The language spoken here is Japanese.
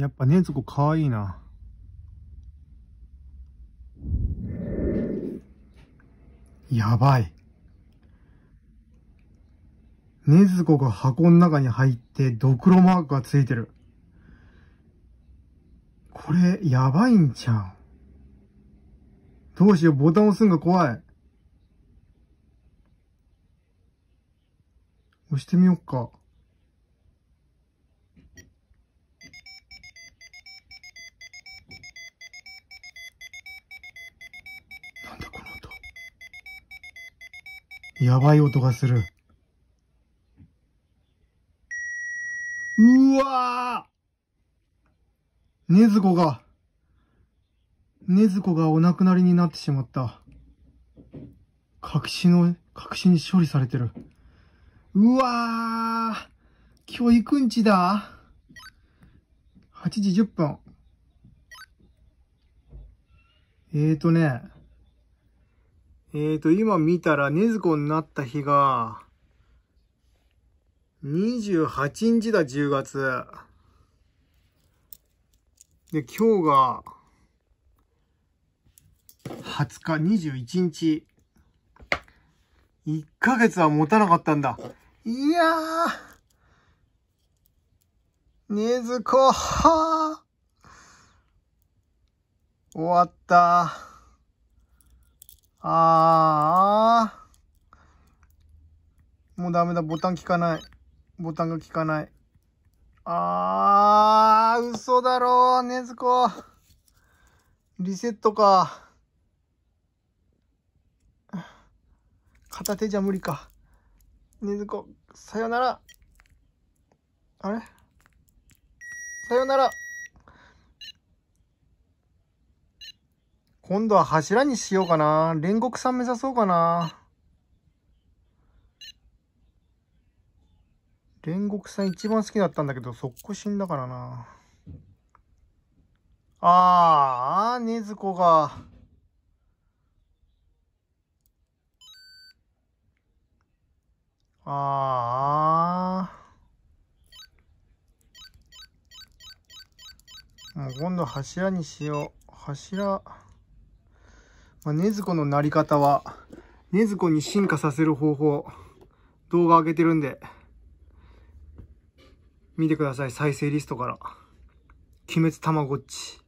やっぱねずこかわいいな。やばい。ねずこが箱の中に入って、ドクロマークがついてる。これ、やばいんちゃう。どうしよう、ボタン押すんが怖い。押してみよっか。やばい音がする。うわーねずこが、ねずこがお亡くなりになってしまった。隠しの、隠しに処理されてる。うわー今日行くんちだ ?8 時10分。えーとね、えーと、今見たら、ねずこになった日が、28日だ、10月。で、今日が、20日、21日。1ヶ月は持たなかったんだ。いやー。ねずこ、はー。終わったああ。もうダメだ。ボタン効かない。ボタンが効かない。ああ、嘘だろう、ねずこ。リセットか。片手じゃ無理か。ねずこ、さよなら。あれさよなら。今度は柱にしようかな。煉獄さん目指そうかな。煉獄さん一番好きだったんだけど、っこ死んだからな。あー、ねずこが。あー。もう今度柱にしよう。柱。まあ、ねずこのなり方は、ねずこに進化させる方法、動画上げてるんで、見てください。再生リストから。鬼滅たまごっち。